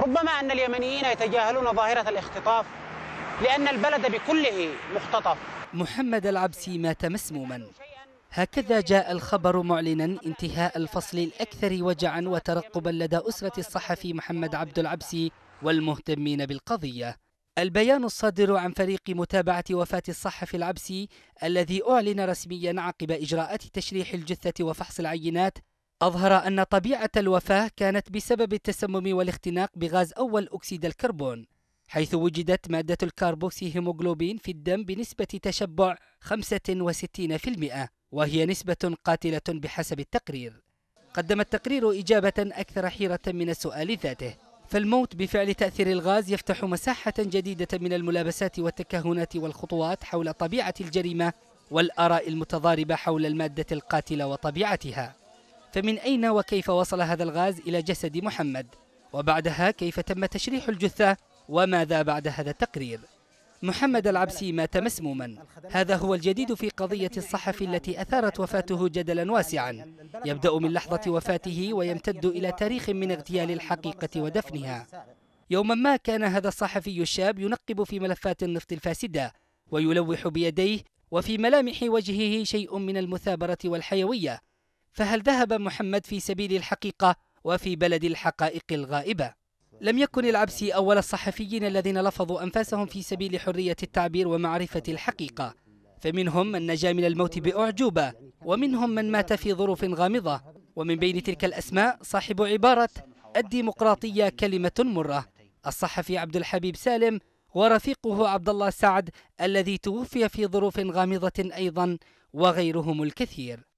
ربما أن اليمنيين يتجاهلون ظاهرة الاختطاف لأن البلد بكله مختطف محمد العبسي مات مسموما هكذا جاء الخبر معلنا انتهاء الفصل الأكثر وجعا وترقبا لدى أسرة الصحفي محمد عبد العبسي والمهتمين بالقضية البيان الصادر عن فريق متابعة وفاة الصحفي العبسي الذي أعلن رسميا عقب إجراءات تشريح الجثة وفحص العينات أظهر أن طبيعة الوفاة كانت بسبب التسمم والاختناق بغاز أول أكسيد الكربون حيث وجدت مادة الكربوكسي هيموغلوبين في الدم بنسبة تشبع 65% وهي نسبة قاتلة بحسب التقرير قدم التقرير إجابة أكثر حيرة من السؤال ذاته فالموت بفعل تأثير الغاز يفتح مساحة جديدة من الملابسات والتكهنات والخطوات حول طبيعة الجريمة والآراء المتضاربة حول المادة القاتلة وطبيعتها فمن أين وكيف وصل هذا الغاز إلى جسد محمد وبعدها كيف تم تشريح الجثة وماذا بعد هذا التقرير محمد العبسي مات مسموما هذا هو الجديد في قضية الصحفي التي أثارت وفاته جدلا واسعا يبدأ من لحظة وفاته ويمتد إلى تاريخ من اغتيال الحقيقة ودفنها يوما ما كان هذا الصحفي الشاب ينقب في ملفات النفط الفاسدة ويلوح بيديه وفي ملامح وجهه شيء من المثابرة والحيوية فهل ذهب محمد في سبيل الحقيقة وفي بلد الحقائق الغائبة؟ لم يكن العبسي أول الصحفيين الذين لفظوا أنفاسهم في سبيل حرية التعبير ومعرفة الحقيقة فمنهم من نجا من الموت بأعجوبة ومنهم من مات في ظروف غامضة ومن بين تلك الأسماء صاحب عبارة الديمقراطية كلمة مرة الصحفي عبد الحبيب سالم ورفيقه عبد الله سعد الذي توفي في ظروف غامضة أيضا وغيرهم الكثير